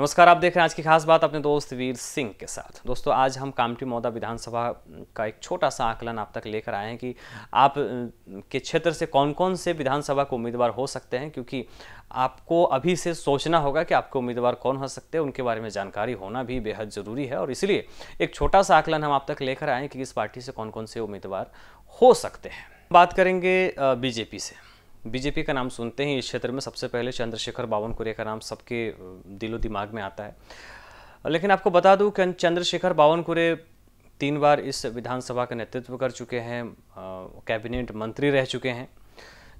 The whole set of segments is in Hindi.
नमस्कार आप देख रहे हैं आज की खास बात अपने दोस्त वीर सिंह के साथ दोस्तों आज हम कामटी मौदा विधानसभा का एक छोटा सा आकलन आप तक लेकर आए हैं कि आप के क्षेत्र से कौन कौन से विधानसभा के उम्मीदवार हो सकते हैं क्योंकि आपको अभी से सोचना होगा कि आपके उम्मीदवार कौन हो सकते हैं उनके बारे में जानकारी होना भी बेहद ज़रूरी है और इसलिए एक छोटा सा आकलन हम आप तक लेकर आए हैं कि किस पार्टी से कौन कौन से उम्मीदवार हो सकते हैं बात करेंगे बीजेपी से बीजेपी का नाम सुनते ही इस क्षेत्र में सबसे पहले चंद्रशेखर बावनकुरे का नाम सबके दिलो दिमाग में आता है लेकिन आपको बता दूं कि चंद्रशेखर बावनकुरे तीन बार इस विधानसभा का नेतृत्व कर चुके हैं कैबिनेट मंत्री रह चुके हैं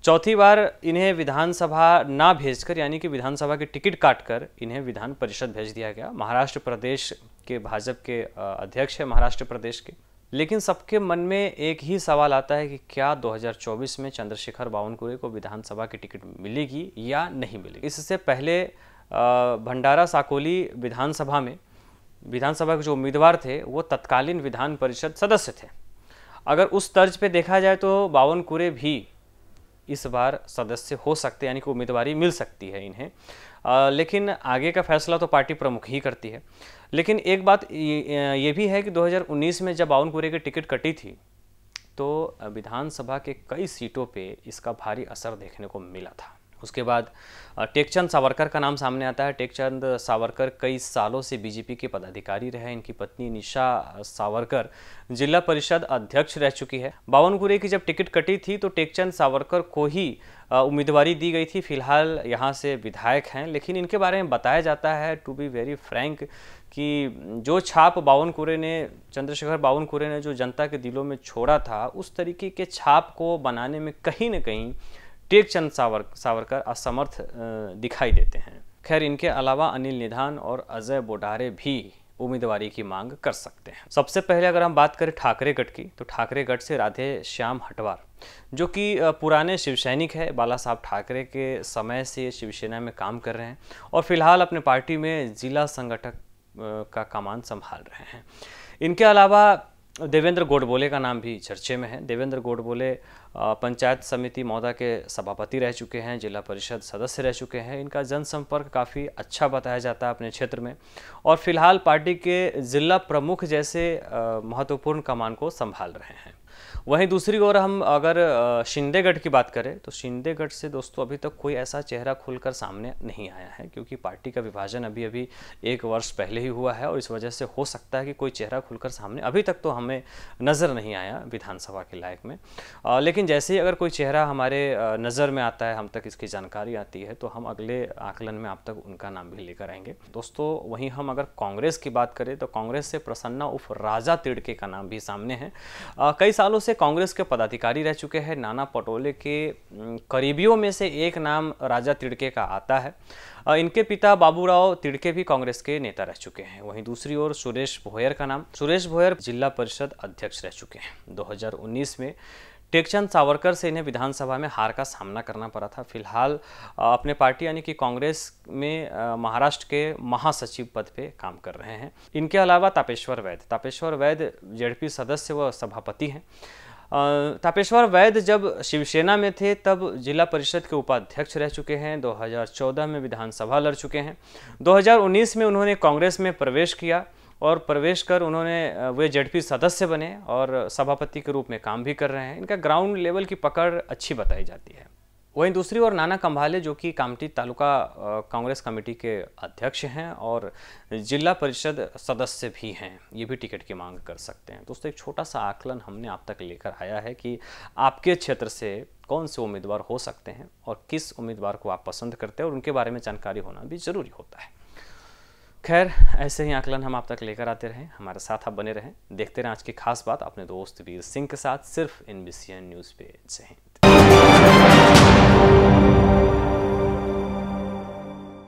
चौथी बार इन्हें विधानसभा ना भेजकर यानी कि विधानसभा की टिकट काटकर इन्हें विधान परिषद भेज दिया गया महाराष्ट्र प्रदेश के भाजपा के अध्यक्ष है महाराष्ट्र प्रदेश के लेकिन सबके मन में एक ही सवाल आता है कि क्या 2024 में चंद्रशेखर बावनकुरे को विधानसभा की टिकट मिलेगी या नहीं मिलेगी इससे पहले भंडारा साकोली विधानसभा में विधानसभा के जो उम्मीदवार थे वो तत्कालीन विधान परिषद सदस्य थे अगर उस तर्ज पे देखा जाए तो बावनकुरे भी इस बार सदस्य हो सकते यानी कि उम्मीदवारी मिल सकती है इन्हें आ, लेकिन आगे का फैसला तो पार्टी प्रमुख ही करती है लेकिन एक बात ये भी है कि 2019 में जब बावनकुरे की टिकट कटी थी तो विधानसभा के कई सीटों पे इसका भारी असर देखने को मिला था उसके बाद टेकचंद सावरकर का नाम सामने आता है टेकचंद सावरकर कई सालों से बीजेपी के पदाधिकारी रहे इनकी पत्नी निशा सावरकर जिला परिषद अध्यक्ष रह चुकी है बावनकुरे की जब टिकट कटी थी तो टेकचंद सावरकर को ही उम्मीदवारी दी गई थी फिलहाल यहाँ से विधायक हैं लेकिन इनके बारे में बताया जाता है टू बी वेरी फ्रैंक कि जो छाप बावनकुरे ने चंद्रशेखर बावनकुरे ने जो जनता के दिलों में छोड़ा था उस तरीके के छाप को बनाने में कहीं ना कहीं टेकचंद सावर सावरकर असमर्थ दिखाई देते हैं खैर इनके अलावा अनिल निधान और अजय बोडारे भी उम्मीदवारी की मांग कर सकते हैं सबसे पहले अगर हम बात करें ठाकरे की तो ठाकरे से राधे श्याम हटवार जो कि पुराने शिवसैनिक है बाला साहब ठाकरे के समय से शिवसेना में काम कर रहे हैं और फिलहाल अपने पार्टी में जिला संगठक का कमान संभाल रहे हैं इनके अलावा देवेंद्र गोडबोले का नाम भी चर्चे में है देवेंद्र गोडबोले पंचायत समिति मौदा के सभापति रह चुके हैं जिला परिषद सदस्य रह चुके हैं इनका जनसंपर्क काफ़ी अच्छा बताया जाता है अपने क्षेत्र में और फिलहाल पार्टी के जिला प्रमुख जैसे महत्वपूर्ण कमान को संभाल रहे हैं वहीं दूसरी ओर हम अगर शिंदेगढ़ की बात करें तो शिंदेगढ़ से दोस्तों अभी तक तो कोई ऐसा चेहरा खुलकर सामने नहीं आया है क्योंकि पार्टी का विभाजन अभी अभी एक वर्ष पहले ही हुआ है और इस वजह से हो सकता है कि कोई चेहरा खुलकर सामने अभी तक तो हमें नज़र नहीं आया विधानसभा के लायक में आ, लेकिन जैसे ही अगर कोई चेहरा हमारे नज़र में आता है हम तक इसकी जानकारी आती है तो हम अगले आकलन में आप तक उनका नाम भी लेकर आएंगे दोस्तों वहीं हम अगर कांग्रेस की बात करें तो कांग्रेस से प्रसन्ना उफ राजा तिड़के का नाम भी सामने है कई सालों से कांग्रेस के पदाधिकारी रह चुके हैं नाना पटोले के करीबियों में से एक नाम राजा तिड़के का आता है इनके पिता बाबूराव तिड़के भी कांग्रेस के नेता रह चुके हैं वहीं दूसरी ओर सुरेश भोयर का नाम सुरेश भोयर जिला परिषद अध्यक्ष रह चुके हैं 2019 में टेकचंद सावरकर से इन्हें विधानसभा में हार का सामना करना पड़ा था फिलहाल अपने पार्टी यानी कि कांग्रेस में महाराष्ट्र के महासचिव पद पे काम कर रहे हैं इनके अलावा तापेश्वर वैद्य तापेश्वर वैद जेडपी सदस्य व सभापति हैं तापेश्वर वैद्य जब शिवसेना में थे तब जिला परिषद के उपाध्यक्ष रह चुके हैं 2014 में विधानसभा लड़ चुके हैं 2019 में उन्होंने कांग्रेस में प्रवेश किया और प्रवेश कर उन्होंने वे जेडपी सदस्य बने और सभापति के रूप में काम भी कर रहे हैं इनका ग्राउंड लेवल की पकड़ अच्छी बताई जाती है वहीं दूसरी ओर नाना कंभाले जो कि कामटी तालुका कांग्रेस कमेटी के अध्यक्ष हैं और जिला परिषद सदस्य भी हैं ये भी टिकट की मांग कर सकते हैं दोस्तों एक छोटा सा आकलन हमने आप तक लेकर आया है कि आपके क्षेत्र से कौन से उम्मीदवार हो सकते हैं और किस उम्मीदवार को आप पसंद करते हैं और उनके बारे में जानकारी होना भी ज़रूरी होता है खैर ऐसे ही आकलन हम आप तक लेकर आते रहें हमारे साथ आप बने रहें देखते रहें आज की खास बात अपने दोस्त वीर सिंह के साथ सिर्फ इन बी न्यूज़ पे जय हिंद